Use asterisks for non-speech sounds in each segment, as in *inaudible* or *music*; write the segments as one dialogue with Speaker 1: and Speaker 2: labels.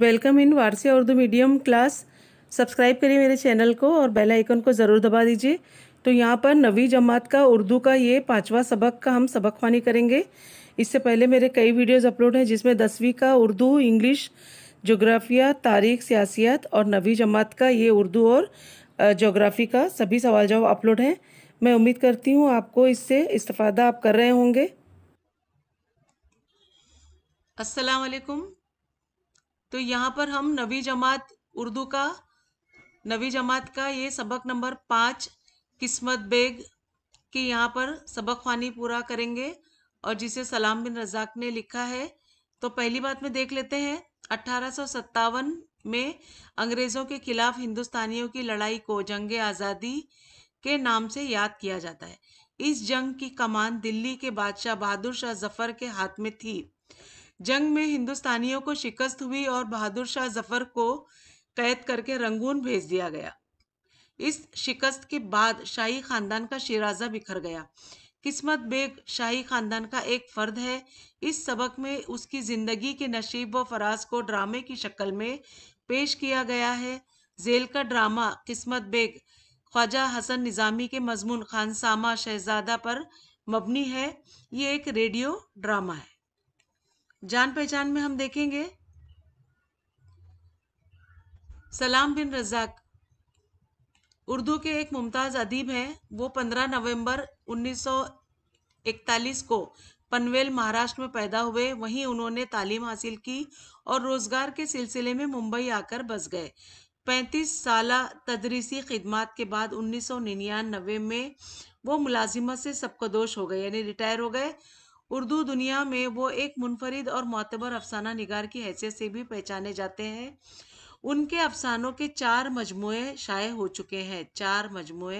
Speaker 1: welcome in Warsi Urdu medium class subscribe करिए मेरे channel को और बेल आइकन को ज़रूर दबा दीजिए तो यहाँ पर नवी जमात का उर्दू का ये पाँचवा सबक का हम सबक करेंगे इससे पहले मेरे कई वीडियोज़ अपलोड हैं जिसमें दसवीं का उर्दू इंग्लिश जोग्राफिया तारीख सियासियत और नवी जमात का ये उर्दू और जोग्राफ़ी का सभी सवाल जवाब अपलोड हैं मैं उम्मीद करती हूँ आपको इससे इस्तफ़ादा आप कर रहे होंगे असलकुम तो यहाँ पर हम नवी जमात उर्दू का नवी जमात का ये सबक नंबर पाँच किस्मत बेग की यहाँ पर सबक खानी पूरा करेंगे और जिसे सलाम बिन रजाक ने लिखा है तो पहली बात में देख लेते हैं अट्ठारह में अंग्रेज़ों के खिलाफ हिंदुस्तानियों की लड़ाई को जंग आज़ादी के नाम से याद किया जाता है इस जंग की कमान दिल्ली के बादशाह बहादुर शाह जफर के हाथ में थी जंग में हिंदुस्तानियों को शिकस्त हुई और बहादुर शाह जफर को कैद करके रंगून भेज दिया गया इस शिकस्त के बाद शाही खानदान का शिराजा बिखर गया किस्मत बेग शाही खानदान का एक फर्द है इस सबक में उसकी ज़िंदगी के नशीब व फराज को ड्रामे की शक्ल में पेश किया गया है जेल का ड्रामा किस्मत बेग ख्वाजा हसन निज़ामी के मजमून खानसामा शहजादा पर मबनी है ये एक रेडियो ड्रामा है जान पहचान में हम देखेंगे सलाम बिन रजाक उर्दू के एक मुमताज़ अदीब हैं वो 15 नवंबर 1941 को पनवेल महाराष्ट्र में पैदा हुए वहीं उन्होंने तालीम हासिल की और रोज़गार के सिलसिले में मुंबई आकर बस गए 35 साल तदरीसी खिदमत के बाद 1999 में वो मुलाजिमत से सबकदोश हो गए यानी रिटायर हो गए उर्दू दुनिया में वो एक मुनफरद और मतबर अफसाना निगार की हैसियत से भी पहचाने जाते हैं उनके अफसानों के चार मजमू शाये हो चुके हैं चार मजमू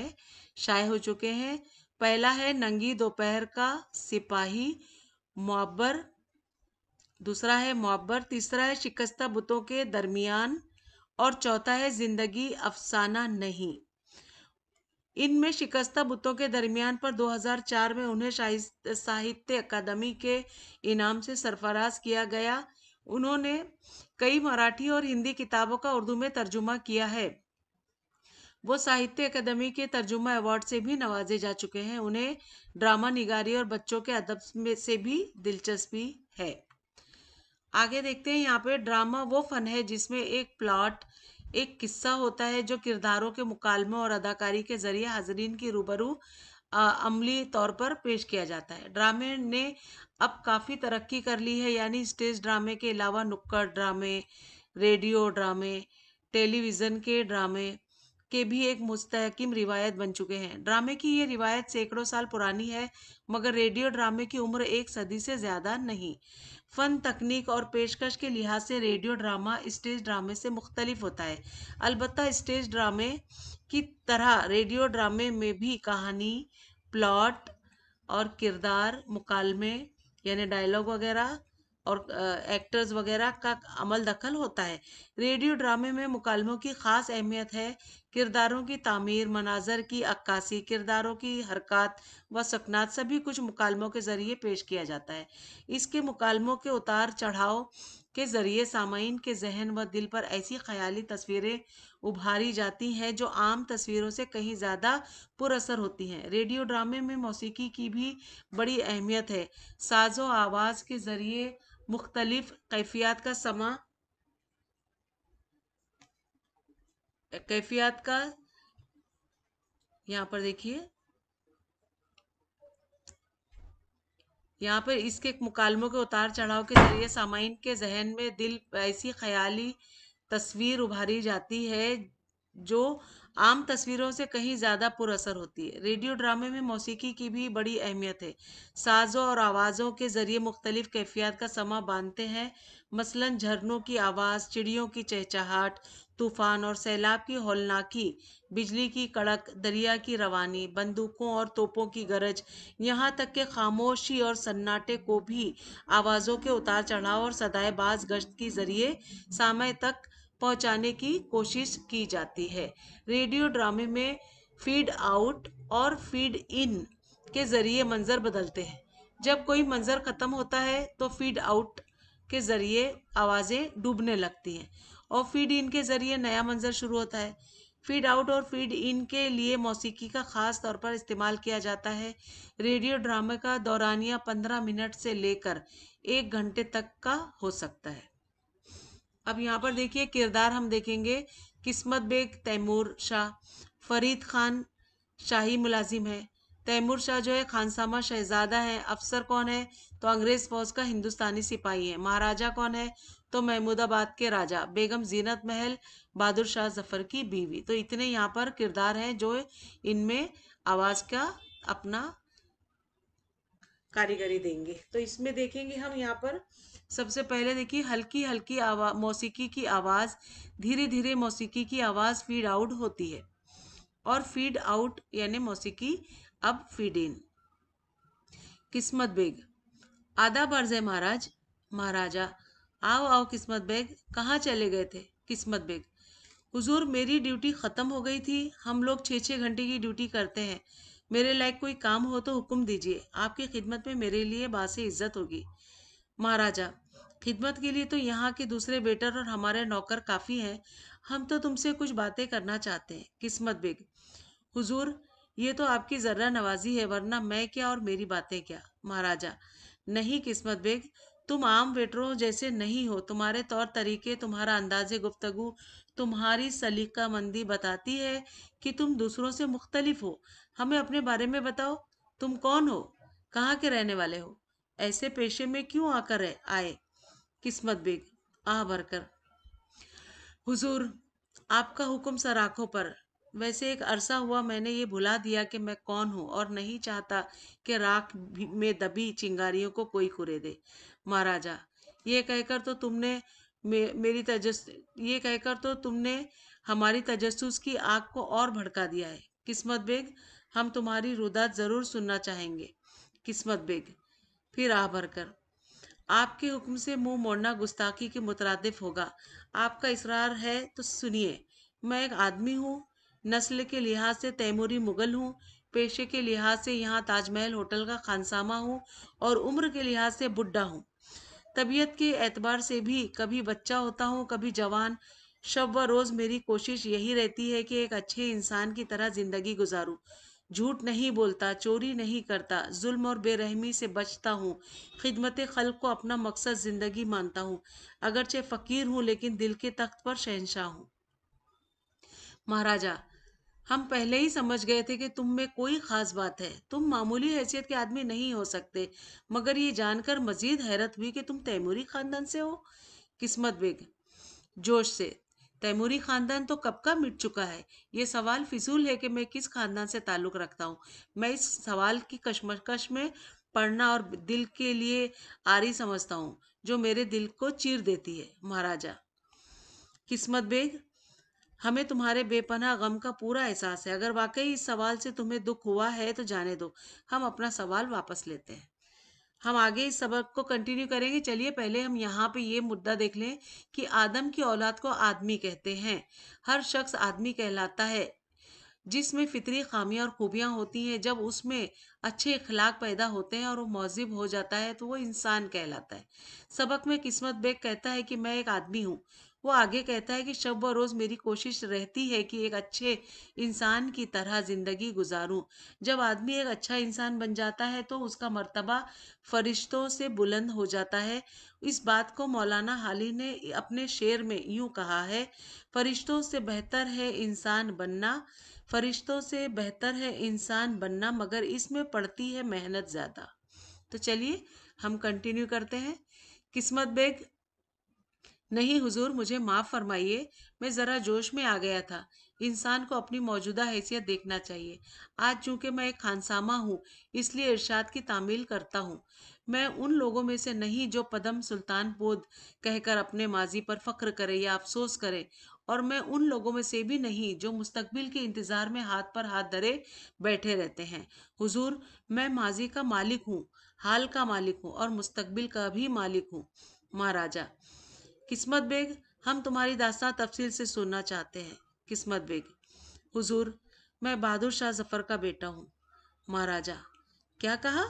Speaker 1: शाये हो चुके हैं पहला है नंगी दोपहर का सिपाही मुब्बर दूसरा है मुब्बर तीसरा है शिकस्ता बुतों के दरमियान और चौथा है जिंदगी अफसाना नहीं इनमें शिकस्ता बुतों के दरमियान पर 2004 में उन्हें साहित्य अकादमी के इनाम से सरफराज किया गया उन्होंने कई मराठी और हिंदी किताबों का उर्दू में तर्जुमा किया है वो साहित्य अकादमी के तर्जुमा अवार्ड से भी नवाजे जा चुके हैं उन्हें ड्रामा निगारी और बच्चों के अदब में से भी दिलचस्पी है आगे देखते हैं यहाँ पे ड्रामा वो फन है जिसमें एक प्लॉट एक किस्सा होता है जो किरदारों के मुकालमे और अदाकारी के जरिए हाजरीन की रूबरू अमली तौर पर पेश किया जाता है ड्रामे ने अब काफ़ी तरक्की कर ली है यानी स्टेज ड्रामे के अलावा नुक्कड़ ड्रामे रेडियो ड्रामे टेलीविज़न के ड्रामे के भी एक मुस्तकम रिवायत बन चुके हैं ड्रामे की ये रिवायत सैकड़ों साल पुरानी है मगर रेडियो ड्रामे की उम्र एक सदी से ज़्यादा नहीं फ़न तकनीक और पेशकश के लिहाज से रेडियो ड्रामा स्टेज ड्रामे से मुख्तलिफ होता है अलबत् स्टेज ड्रामे की तरह रेडियो ड्रामे में भी कहानी प्लॉट और किरदार मुकालमे यानी डायलॉग वगैरह और एक्टर्स वगैरह का अमल दखल होता है रेडियो ड्रामे में मुकालमों की ख़ास अहमियत है किरदारों की तामीर मनाजर की अक्कासी किरदारों की हरकत व सकनात सभी कुछ मुकालमों के ज़रिए पेश किया जाता है इसके मुकालमों के उतार चढ़ाव के ज़रिए सामीन के जहन व दिल पर ऐसी ख्याली तस्वीरें उभारी जाती हैं जो आम तस्वीरों से कहीं ज़्यादा पुरअसर होती हैं रेडियो ड्रामे में मौसीकी की भी बड़ी अहमियत है साजो आवाज़ के ज़रिए मुख्तलिफ कैफियात का समा कैफियात का यहाँ पर देखिए यहाँ पर इसके मुकालमों के उतार चढ़ाव के जरिए सामाइन के जहन में दिल ऐसी ख्याली तस्वीर उभारी जाती है जो आम तस्वीरों से कहीं ज़्यादा पुरअसर होती है रेडियो ड्रामे में मौसीकी की भी बड़ी अहमियत है साजों और आवाज़ों के ज़रिए मुख्तलिफ़ कैफियत का समा बांधते हैं मसलन झरनों की आवाज़ चिड़ियों की चहचहाट तूफान और सैलाब की होलनाकी बिजली की कड़क दरिया की रवानी बंदूकों और तोपों की गरज यहाँ तक के खामोशी और सन्नाटे को भी आवाज़ों के उतार चढ़ाव और सदाए बाज गश्त के ज़रिए समय तक पहुंचाने की कोशिश की जाती है रेडियो ड्रामे में फीड आउट और फीड इन के ज़रिए मंज़र बदलते हैं जब कोई मंज़र ख़त्म होता है तो फीड आउट के ज़रिए आवाज़ें डूबने लगती हैं और फीड इन के ज़रिए नया मंज़र शुरू होता है फीड आउट और फीड इन के लिए मौसीकी का ख़ास तौर पर इस्तेमाल किया जाता है रेडियो ड्रामे का दौरानिया पंद्रह मिनट से लेकर एक घंटे तक का हो सकता है अब यहाँ पर देखिए किरदार हम देखेंगे किस्मत बेग तैमूर शाह फरीद खान शाही मुलाजिम है तैमूर शाह जो है खानसामा शहजादा है अफसर कौन है तो अंग्रेज फौज का हिंदुस्तानी सिपाही है महाराजा कौन है तो महमूदाबाद के राजा बेगम जीनत महल बहादुर शाह जफर की बीवी तो इतने यहाँ पर किरदार हैं जो इनमें आवाज़ का अपना कारीगरी देंगे तो इसमें देखेंगे हम यहाँ पर सबसे पहले देखिए हल्की हल्की आवा मौसीकी की आवाज़ धीरे धीरे मौसीकी की आवाज़ फीड आउट होती है और फीड आउट यानी मौसीकी अब फीड इन किस्मत बेग आदा बर्जे महाराज महाराजा आओ आओ किस्मत बेग कहाँ चले गए थे किस्मत बेग हुजूर मेरी ड्यूटी ख़त्म हो गई थी हम लोग छः छः घंटे की ड्यूटी करते हैं मेरे लायक कोई काम हो तो हुक्म दीजिए आपकी खिदमत में मेरे लिए बासे इज्जत होगी महाराजा खिदमत के लिए तो यहाँ के दूसरे बेटर और हमारे नौकर काफ़ी हैं हम तो तुमसे कुछ बातें करना चाहते हैं किस्मत बेग हुजूर ये तो आपकी ज़र्रा नवाजी है वरना मैं क्या और मेरी बातें क्या महाराजा नहीं किस्मत बेग तुम आम वेटरों जैसे नहीं हो तुम्हारे तौर तरीके तुम्हारा अंदाज गुफ्तगु तुम्हारी सलीका मंदी बताती है कि तुम दूसरों से मुख्तलिफ हो हमें अपने बारे में बताओ तुम कौन हो कहाँ के रहने वाले हो ऐसे पेशे में क्यों आकर आए किस्मत बेग आ भरकर हुजूर आपका हुक्म सर आंखों पर वैसे एक अरसा हुआ मैंने ये भुला दिया कि मैं कौन हूँ और नहीं चाहता कि राख में दबी चिंगारियों को कोई खुरे दे महाराजा ये कहकर तो तुमने मे, मेरी तजस ये कहकर तो तुमने हमारी तजस्स की आग को और भड़का दिया है किस्मत बेग हम तुम्हारी रुदात ज़रूर सुनना चाहेंगे किस्मत बेग फिर आह भरकर आपके हुक्म से मुंह मोड़ना गुस्ताखी के मुतरदफ होगा आपका इसरार है तो सुनिए मैं एक आदमी हूँ नस्ल के लिहाज से तैमूरी मुगल हूँ पेशे के लिहाज से यहाँ ताजमहल होटल का खानसामा हूँ और उम्र के लिहाज से बुढ़ा हूँ तबीयत के एतबार से भी कभी बच्चा होता हूँ कभी जवान शब व रोज़ मेरी कोशिश यही रहती है कि एक अच्छे इंसान की तरह ज़िंदगी गुजारूँ झूठ नहीं बोलता चोरी नहीं करता जुल्म और बेरहमी से बचता हूँ खिदमत खल को अपना मकसद ज़िंदगी मानता हूँ अगरचे फ़कीर हूँ लेकिन दिल के तख्त पर शहनशाह हूँ महाराजा हम पहले ही समझ गए थे कि तुम में कोई खास बात है तुम मामूली हैसियत के आदमी नहीं हो सकते मगर ये जानकर मजीद हैरत हुई कि तुम तैमूरी खानदान से हो किस्मत बेग जोश से तैमूरी खानदान तो कब का मिट चुका है ये सवाल फिजूल है कि मैं किस खानदान से ताल्लुक़ रखता हूँ मैं इस सवाल की कशमकश में पढ़ना और दिल के लिए आरी समझता हूँ जो मेरे दिल को चीर देती है महाराजा किस्मत बेग हमें तुम्हारे बेपनाह गम का पूरा एहसास है अगर वाकई इस सवाल से तुम्हें दुख हुआ है तो जाने दो हम अपना सवाल वापस लेते हैं हम आगे इस सबक को कंटिन्यू करेंगे चलिए पहले हम यहाँ पे ये मुद्दा देख लें कि आदम की औलाद को आदमी कहते हैं हर शख्स आदमी कहलाता है जिसमें फितरी खामियां और खूबियां होती हैं जब उसमें अच्छे इखलाक पैदा होते हैं और वो मौजिब हो जाता है तो वो इंसान कहलाता है सबक में किस्मत बेग कहता है कि मैं एक आदमी हूँ वो आगे कहता है कि शब व रोज़ मेरी कोशिश रहती है कि एक अच्छे इंसान की तरह ज़िंदगी गुजारूं जब आदमी एक अच्छा इंसान बन जाता है तो उसका मर्तबा फरिश्तों से बुलंद हो जाता है इस बात को मौलाना हाली ने अपने शेर में यूं कहा है फरिश्तों से बेहतर है इंसान बनना फरिश्तों से बेहतर है इंसान बनना मगर इसमें पड़ती है मेहनत ज़्यादा तो चलिए हम कंटिन्यू करते हैं किस्मत बेग नहीं हुजूर मुझे माफ़ फरमाइए मैं ज़रा जोश में आ गया था इंसान को अपनी मौजूदा हैसियत देखना चाहिए आज चूंकि मैं एक खानसामा हूँ इसलिए इरशाद की तामील करता हूँ मैं उन लोगों में से नहीं जो पदम सुल्तान बोध कहकर अपने माजी पर फ़ख्र करे या अफसोस करे और मैं उन लोगों में से भी नहीं जो मुस्तकबिल के इंतज़ार में हाथ पर हाथ धरे बैठे रहते हैं हुजूर मैं माजी का मालिक हूँ हाल का मालिक हूँ और मुस्तकबिल का भी मालिक हूँ महाराजा किस्मत बेग हम तुम्हारी दास्तां तफसील से सुनना चाहते हैं किस्मत बेग हुजूर मैं बहादुर शाह जफर का बेटा हूँ महाराजा क्या कहा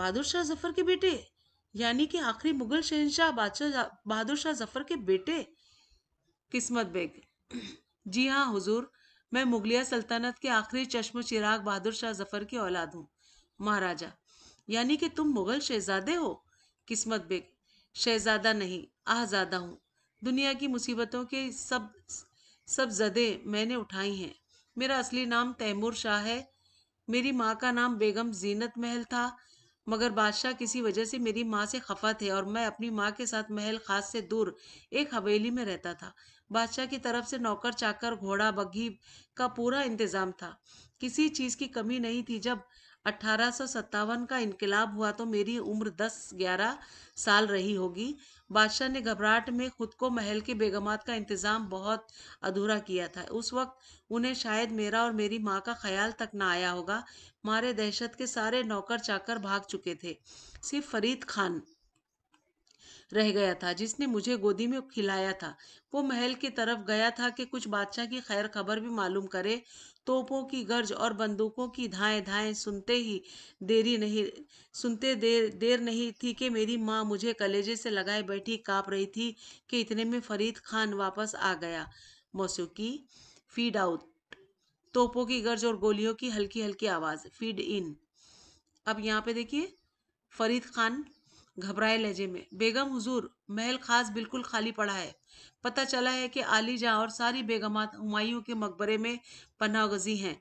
Speaker 1: बहादुर शाह जफर के बेटे यानी कि आखिरी मुगल शहनशाह बादशाह बहादुर शाह जफर के बेटे किस्मत बेग *clears throat* जी हाँ हुजूर मैं मुगलिया सल्तनत के आखिरी चश्म चिराग बहादुर शाह जफर की औलाद हूँ महाराजा यानी कि तुम मुगल शहजादे हो किस्मत बेग शहजादा नहीं आहजादा हूँ दुनिया की मुसीबतों के सब सब जदे मैंने उठाई हैं मेरा असली नाम तैमूर शाह है मेरी माँ का नाम बेगम जीनत महल था मगर बादशाह किसी वजह से मेरी माँ से खफा थे और मैं अपनी माँ के साथ महल खास से दूर एक हवेली में रहता था बादशाह की तरफ से नौकर चाकर घोड़ा बग्घी का पूरा इंतज़ाम था किसी चीज़ की कमी नहीं थी जब अट्ठारह का इनकलाब हुआ तो मेरी उम्र दस ग्यारह साल रही होगी बादशाह ने घबराहट में खुद को महल के बेगमात का इंतज़ाम बहुत अधूरा किया था उस वक्त उन्हें शायद मेरा और मेरी माँ का ख्याल तक ना आया होगा मारे दहशत के सारे नौकर चाकर भाग चुके थे सिर्फ फरीद खान रह गया था जिसने मुझे गोदी में खिलाया था वो महल की तरफ गया था कि कुछ बादशाह की खैर खबर भी मालूम करे तोपों की गर्ज और बंदूकों की धाएं धाएं सुनते ही देरी नहीं सुनते देर देर नहीं थी कि मेरी माँ मुझे कलेजे से लगाए बैठी काँप रही थी कि इतने में फरीद खान वापस आ गया मौसीकी फीड आउट तोपों की गर्ज और गोलियों की हल्की हल्की आवाज़ फीड इन अब यहाँ पे देखिए फरीद खान घबराए लहजे में बेगम हुजूर महल खास बिल्कुल खाली पड़ा है पता चला है कि जहाँ और सारी बेगमात हुमायूं के मकबरे में पनागजी हैं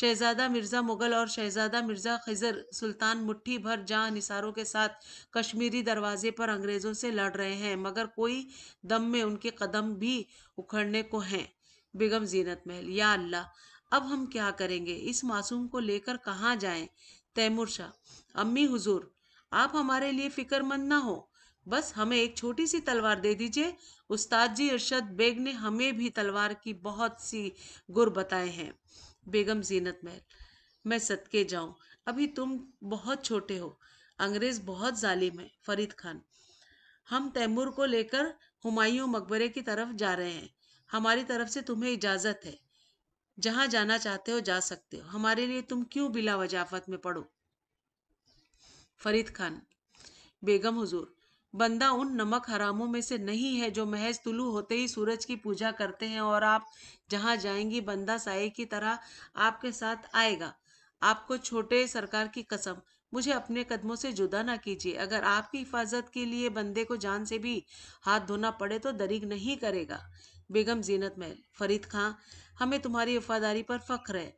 Speaker 1: शहजादा मिर्ज़ा मुग़ल और शहजादा मिर्ज़ा खजर सुल्तान मुट्ठी भर जहाँ निसारों के साथ कश्मीरी दरवाजे पर अंग्रेज़ों से लड़ रहे हैं मगर कोई दम में उनके कदम भी उखड़ने को हैं बेगम जीनत महल या अल्लाह अब हम क्या करेंगे इस मासूम को लेकर कहाँ जाएं तैमूर शाह अम्मी हुजूर आप हमारे लिए फिक्रमंद ना हो बस हमें एक छोटी सी तलवार दे दीजिए उस्ताद जी अरशद बेग ने हमें भी तलवार की बहुत सी गुर बताए हैं बेगम जीनत महल मैं सदके जाऊं अभी तुम बहुत छोटे हो अंग्रेज बहुत जालिम है फरीद खान हम तैमूर को लेकर हुमायूं मकबरे की तरफ जा रहे हैं हमारी तरफ से तुम्हें इजाज़त है जहाँ जाना चाहते हो जा सकते हो हमारे लिए तुम क्यों बिला वजाफत में पढ़ो फरीद खान बेगम हुजूर बंदा उन नमक हरामों में से नहीं है जो महज तुलू होते ही सूरज की पूजा करते हैं और आप जहाँ जाएंगी बंदा साए की तरह आपके साथ आएगा आपको छोटे सरकार की कसम मुझे अपने कदमों से जुदा ना कीजिए अगर आपकी हिफाजत के लिए बंदे को जान से भी हाथ धोना पड़े तो दरिग नहीं करेगा बेगम जीनत महल फरीद खां हमें तुम्हारी वफादारी पर फख्र है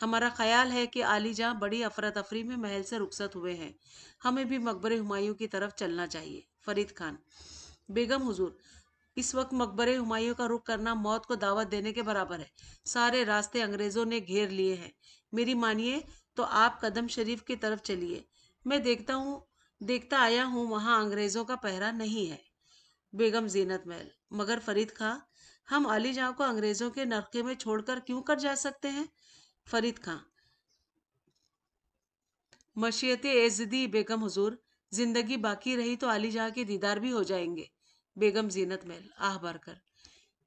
Speaker 1: हमारा ख्याल है कि जहाँ बड़ी अफरा तफरी में महल से रुखसत हुए हैं हमें भी मकबरे हुमायूं की तरफ चलना चाहिए फरीद खान बेगम हुजूर इस वक्त मकबरे हुमायूं का रुख करना मौत को दावत देने के बराबर है सारे रास्ते अंग्रेज़ों ने घेर लिए हैं मेरी मानिए तो आप कदम शरीफ की तरफ चलिए मैं देखता हूँ देखता आया हूँ वहाँ अंग्रेज़ों का पहरा नहीं है बेगम जीनत महल मगर फरीद खां हम अलीजहा को अंग्रेज़ों के नरके में छोड़कर क्यों कर जा सकते हैं फरीद खां मशियत एजदी बेगम हजूर जिंदगी बाकी रही तो आली जहाँ के दीदार भी हो जाएंगे बेगम जीनत महल आह भरकर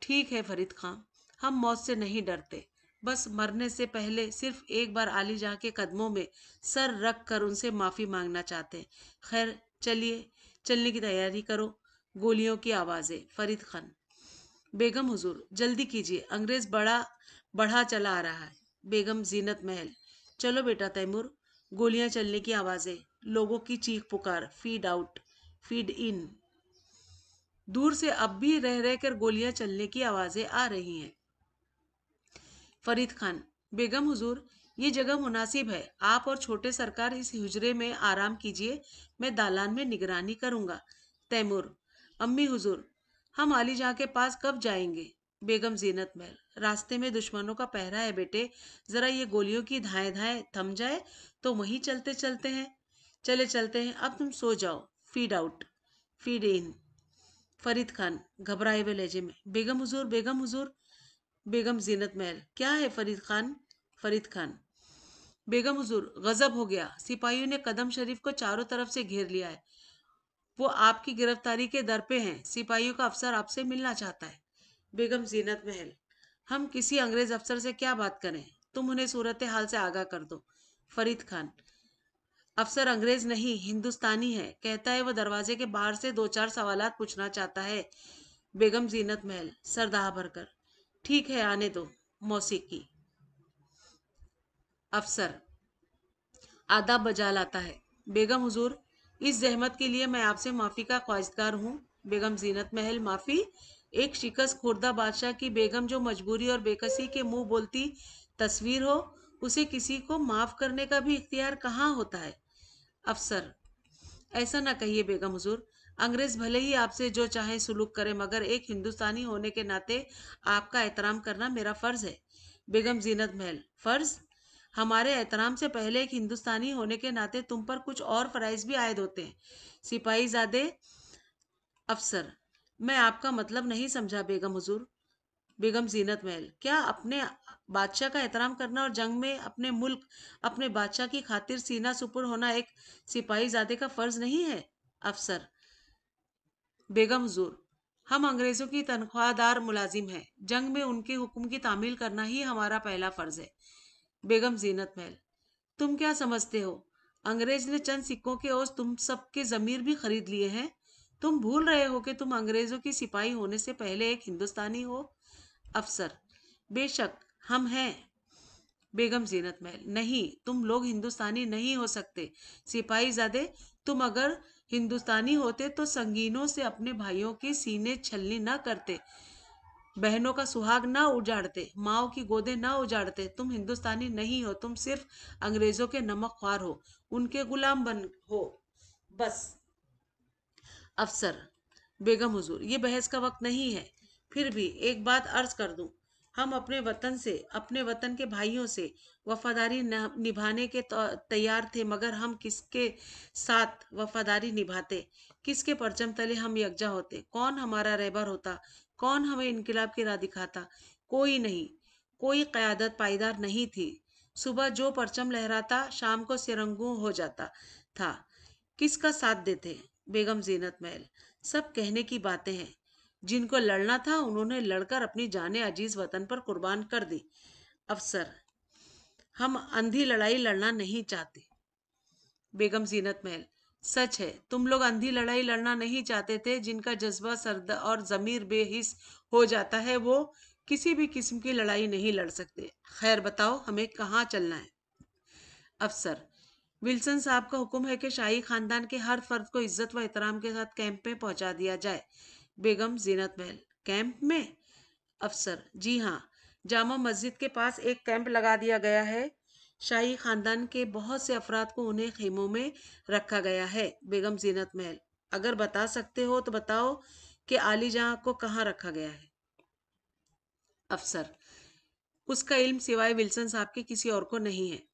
Speaker 1: ठीक है फरीद खां हम मौत से नहीं डरते बस मरने से पहले सिर्फ एक बार आली जहाँ के कदमों में सर रख कर उनसे माफ़ी मांगना चाहते हैं खैर चलिए चलने की तैयारी करो गोलियों की आवाज़ें फरीद खान बेगम हुजूर जल्दी कीजिए अंग्रेज़ बड़ा बढ़ा चला आ रहा है बेगम जीनत महल चलो बेटा तैमूर गोलियां चलने की आवाज़ें लोगों की चीख पुकार फीड आउट फीड इन दूर से अब भी रह रहकर गोलियां चलने की आवाज़ें आ रही हैं फरीद खान बेगम हुजूर ये जगह मुनासिब है आप और छोटे सरकार इस हुजरे में आराम कीजिए मैं दालान में निगरानी करूंगा तैमूर अम्मी हुजूर हम जहाँ के पास कब जाएंगे बेगम जीनत महल रास्ते में दुश्मनों का पहरा है बेटे जरा ये गोलियों की धाए धाए थम जाए तो वहीं चलते चलते हैं चले चलते हैं अब तुम सो जाओ fade out fade in Farid Khan घबराए हुए लहजे में बेगम हजूर बेगम हजूर बेगम जीनत महल क्या है फरीद खान फरीद खान बेगम हजूर गजब हो गया सिपाहियों ने कदम शरीफ को चारों तरफ से घेर लिया है वो आपकी गिरफ्तारी के दर पे हैं सिपाहियों का अफसर आपसे मिलना चाहता है बेगम जीनत महल हम किसी अंग्रेज अफसर से क्या बात करें तुम उन्हें सूरत हाल से आगाह कर दो फरीद खान अफसर अंग्रेज नहीं हिंदुस्तानी है कहता है वह दरवाजे के बाहर से दो चार सवाल पूछना चाहता है बेगम जीनत महल सरदाह भरकर ठीक है आने दो मौसीकी अफसर आदाब बजा लाता है बेगम हुजूर इस जहमत के लिए मैं आपसे माफ़ी का ख्वाहिशगार हूँ बेगम जीनत महल माफ़ी एक शिकस्त खुर्दा बादशाह की बेगम जो मजबूरी और बेकसी के मुंह बोलती तस्वीर हो उसे किसी को माफ करने का भी इख्तियार कहाँ होता है अफसर ऐसा ना कहिए बेगम हजूर अंग्रेज भले ही आपसे जो चाहे सुलूक करे मगर एक हिंदुस्तानी होने के नाते आपका एहतराम करना मेरा फर्ज है बेगम जीनत महल फर्ज हमारे एहतराम से पहले एक हिंदुस्तानी होने के नाते तुम पर कुछ और फराइज भी आयद होते हैं सिपाही ज़ादे अफसर मैं आपका मतलब नहीं समझा बेगम हजूर बेगम जीनत महल क्या अपने बादशाह का एहतराम करना और जंग में अपने मुल्क अपने बादशाह की खातिर सीना सुपुर होना एक सिपाही जादे का फर्ज नहीं है अफसर बेगम हजूर हम अंग्रेजों की तनख्वाहदार मुलाजिम हैं जंग में उनके हुक्म की तामील करना ही हमारा पहला फर्ज है बेगम जीनत महल तुम क्या समझते हो अंग्रेज ने चंद सिक्कों के और तुम सबके जमीर भी खरीद लिए हैं तुम भूल रहे हो कि तुम अंग्रेजों की सिपाही होने से पहले एक हिंदुस्तानी हो अफसर बेशक हम हैं बेगम जीनत महल नहीं तुम लोग हिंदुस्तानी नहीं हो सकते सिपाही ज़ादे तुम अगर हिंदुस्तानी होते तो संगीनों से अपने भाइयों की सीने छलनी ना करते बहनों का सुहाग ना उजाड़ते माओ की गोदे ना उजाड़ते तुम हिंदुस्तानी नहीं हो तुम सिर्फ अंग्रेजों के नमक ख्वार हो उनके गुलाम बन हो बस अफसर बेगम हुजूर ये बहस का वक्त नहीं है फिर भी एक बात अर्ज कर दूं हम अपने वतन से अपने वतन के भाइयों से वफादारी निभाने के तैयार थे मगर हम किसके साथ वफादारी निभाते किसके परचम तले हम यकजा होते कौन हमारा रहबर होता कौन हमें इनकलाब की राह दिखाता कोई नहीं कोई क़्यादत पायदार नहीं थी सुबह जो परचम लहराता शाम को सिरंगू हो जाता था किसका साथ देते बेगम जीनत महल सब कहने की बातें हैं जिनको लड़ना था उन्होंने लड़कर अपनी जान अजीज वतन पर कुर्बान कर दी अफसर हम अंधी लड़ाई लड़ना नहीं चाहते बेगम जीनत महल सच है तुम लोग अंधी लड़ाई लड़ना नहीं चाहते थे जिनका जज्बा सरद और जमीर बेहिस हो जाता है वो किसी भी किस्म की लड़ाई नहीं लड़ सकते खैर बताओ हमें कहाँ चलना है अफसर विल्सन साहब का हुक्म है कि शाही खानदान के हर फर्द को इज्जत व एहतराम के साथ कैंप में पहुंचा दिया जाए बेगम जीनत महल कैंप में अफसर जी हाँ जामा मस्जिद के पास एक कैंप लगा दिया गया है शाही खानदान के बहुत से अफराद को उन्हें खेमों में रखा गया है बेगम जीनत महल अगर बता सकते हो तो बताओ कि आली जहाँ को कहाँ रखा गया है अफसर उसका इल्म सिवाय विल्सन साहब के किसी और को नहीं है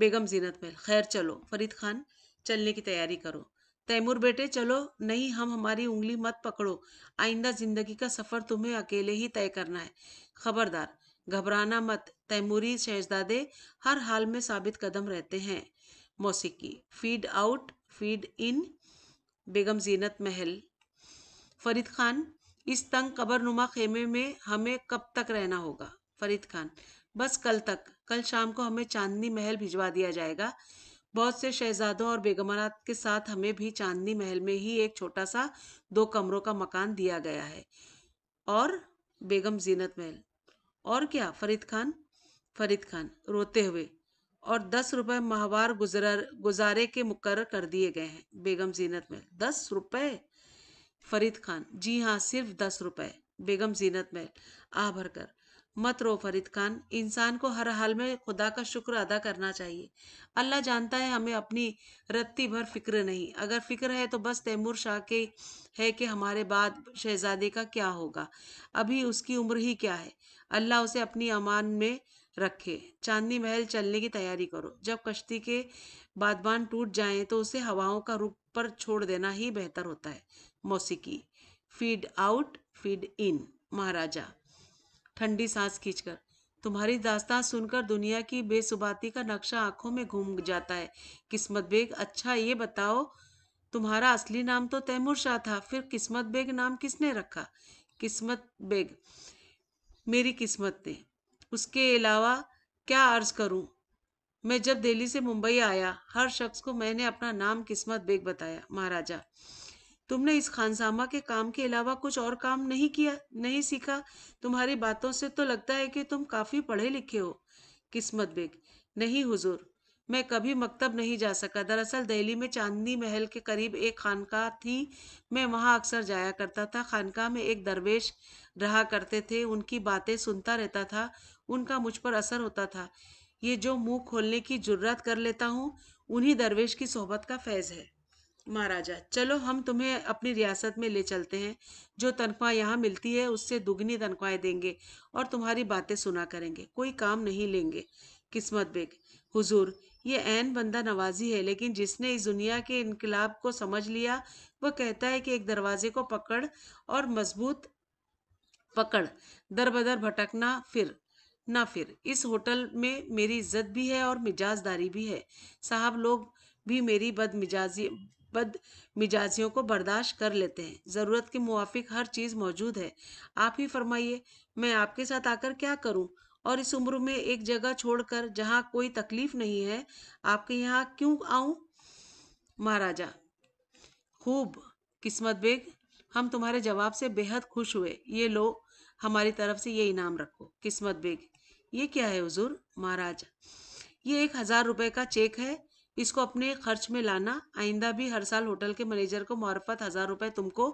Speaker 1: बेगम जीनत महल खैर चलो फरीद खान चलने की तैयारी करो तैमूर बेटे चलो नहीं हम हमारी उंगली मत पकड़ो आइंदा जिंदगी का सफ़र तुम्हें अकेले ही तय करना है खबरदार घबराना मत तैमूरी शहजादे हर हाल में साबित कदम रहते हैं मौसीकी fade out fade in Begum Zeenat Mahal Farid Khan इस तंग कबर नुमा खेमे में हमें कब तक रहना होगा फरीद खान बस कल तक कल शाम को हमें चांदनी महल भिजवा दिया जाएगा बहुत से शहजादों और बेगमानात के साथ हमें भी चांदनी महल में ही एक छोटा सा दो कमरों का मकान दिया गया है और बेगम जीनत महल और क्या फरीद खान फरीद खान रोते हुए और दस रुपये माहवार गुजर गुजारे के मुकर कर दिए गए हैं बेगम जीनत महल दस रुपये फरीद खान जी हाँ सिर्फ दस रुपये बेगम जीनत महल आ भरकर मत रो फरीद खान इंसान को हर हाल में खुदा का शुक्र अदा करना चाहिए अल्लाह जानता है हमें अपनी रत्ती भर फिक्र नहीं अगर फिक्र है तो बस तैमूर शाह के है कि हमारे बाद शहजादे का क्या होगा अभी उसकी उम्र ही क्या है अल्लाह उसे अपनी अमान में रखे चांदनी महल चलने की तैयारी करो जब कश्ती के बादबान टूट जाए तो उसे हवाओं का रुख पर छोड़ देना ही बेहतर होता है मौसीकी फीड आउट फीड इन महाराजा ठंडी सांस खींचकर तुम्हारी दास्तान सुनकर दुनिया की बेसुबाती का नक्शा आंखों में घूम जाता है किस्मत बेग अच्छा ये बताओ तुम्हारा असली नाम तो तैमूर शाह था फिर किस्मत बेग नाम किसने रखा किस्मत बेग मेरी किस्मत ने उसके अलावा क्या अर्ज करूं मैं जब दिल्ली से मुंबई आया हर शख्स को मैंने अपना नाम किस्मत बेग बताया महाराजा तुमने इस खानसामा के काम के अलावा कुछ और काम नहीं किया नहीं सीखा तुम्हारी बातों से तो लगता है कि तुम काफी पढ़े लिखे हो किस्मत बेग नहीं हुजूर मैं कभी मकतब नहीं जा सका दरअसल दिल्ली में चांदनी महल के करीब एक खानका थी मैं वहाँ अक्सर जाया करता था खानका में एक दरवेश रहा करते थे उनकी बातें सुनता रहता था उनका मुझ पर असर होता था ये जो मुंह खोलने की जुर्रत कर लेता हूँ उन्हीं दरवेश की सोहबत का फैज़ है महाराजा चलो हम तुम्हें अपनी रियासत में ले चलते हैं जो तनख्वाह यहाँ मिलती है उससे दुगनी तनख्वाहें देंगे और तुम्हारी बातें सुना करेंगे कोई काम नहीं लेंगे किस्मत बेग हुजूर ये ऐन बंदा नवाजी है लेकिन जिसने इस दुनिया के इनकलाब को समझ लिया वह कहता है कि एक दरवाजे को पकड़ और मजबूत पकड़ दर बदर भटकना फिर ना फिर इस होटल में मेरी इज्जत भी है और मिजाजदारी भी है साहब लोग भी मेरी बदमिजाजी बद मिजाजियों को बर्दाश्त कर लेते हैं ज़रूरत के मुआफिक हर चीज़ मौजूद है आप ही फरमाइए मैं आपके साथ आकर क्या करूं और इस उम्र में एक जगह छोड़कर जहां कोई तकलीफ नहीं है आपके यहाँ क्यों आऊं महाराजा खूब किस्मत बेग हम तुम्हारे जवाब से बेहद खुश हुए ये लो हमारी तरफ से ये इनाम रखो किस्मत बेग ये क्या है हुजूर महाराज ये एक हज़ार रुपये का चेक है इसको अपने खर्च में लाना आइंदा भी हर साल होटल के मैनेजर को मार्फत हज़ार रुपये तुमको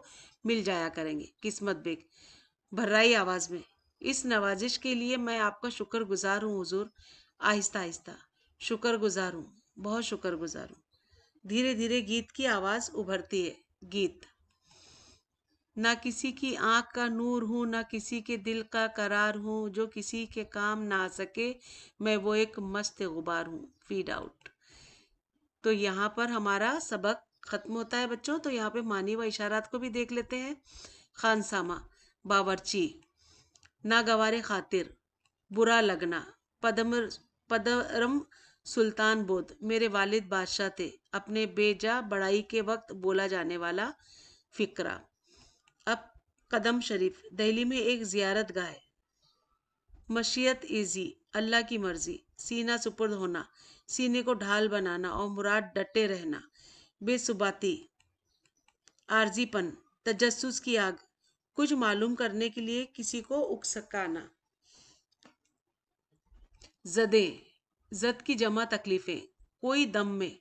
Speaker 1: मिल जाया करेंगे किस्मत बेग भर्राई आवाज़ में इस नवाजिश के लिए मैं आपका शुक्र गुज़ार हूँ हजूर आहिस्ता आहिस्ता शुक्र गुज़ार हूँ बहुत शुक्र गुज़ार हूँ धीरे धीरे गीत की आवाज़ उभरती है गीत ना किसी की आँख का नूर हूँ ना किसी के दिल का करार हूँ जो किसी के काम ना आ सके मैं वो एक मस्त गुबार हूँ फीड आउट तो यहाँ पर हमारा सबक ख़त्म होता है बच्चों तो यहाँ पे मानी व इशारात को भी देख लेते हैं खानसामा बावरची नागवार खातिर बुरा लगना पदमर पदरम सुल्तान बोध मेरे वालिद बादशाह थे अपने बेजा बड़ाई के वक्त बोला जाने वाला फिक्रा अब कदम शरीफ दिल्ली में एक जियारत गाह मशीयत इजी अल्लाह की मर्जी सीना सुपुर्द होना सीने को ढाल बनाना और मुराद डटे रहना बेसुबाती आर्जीपन तजस्स की आग कुछ मालूम करने के लिए किसी को उकसकाना जदे जद की जमा तकलीफें कोई दम में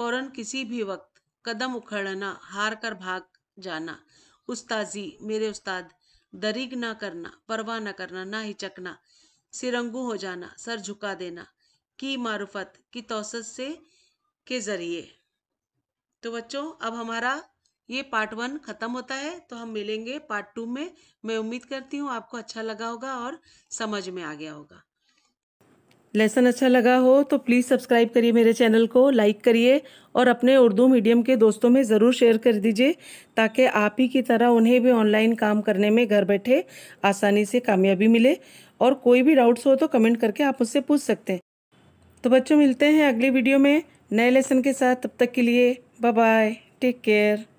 Speaker 1: फौरन किसी भी वक्त कदम उखड़ना हार कर भाग जाना उस्ताजी मेरे उस्ताद दरीग ना करना परवाह ना करना ना हिचकना सिरंगू हो जाना सर झुका देना की मारुफत की तोसत से के ज़रिए तो बच्चों अब हमारा ये पार्ट वन ख़त्म होता है तो हम मिलेंगे पार्ट टू में मैं उम्मीद करती हूँ आपको अच्छा लगा होगा और समझ में आ गया होगा लेसन अच्छा लगा हो तो प्लीज़ सब्सक्राइब करिए मेरे चैनल को लाइक करिए और अपने उर्दू मीडियम के दोस्तों में ज़रूर शेयर कर दीजिए ताकि आप ही की तरह उन्हें भी ऑनलाइन काम करने में घर बैठे आसानी से कामयाबी मिले और कोई भी डाउट्स हो तो कमेंट करके आप उससे पूछ सकते हैं तो बच्चों मिलते हैं अगली वीडियो में नए लेसन के साथ तब तक के लिए बाय बाय टेक केयर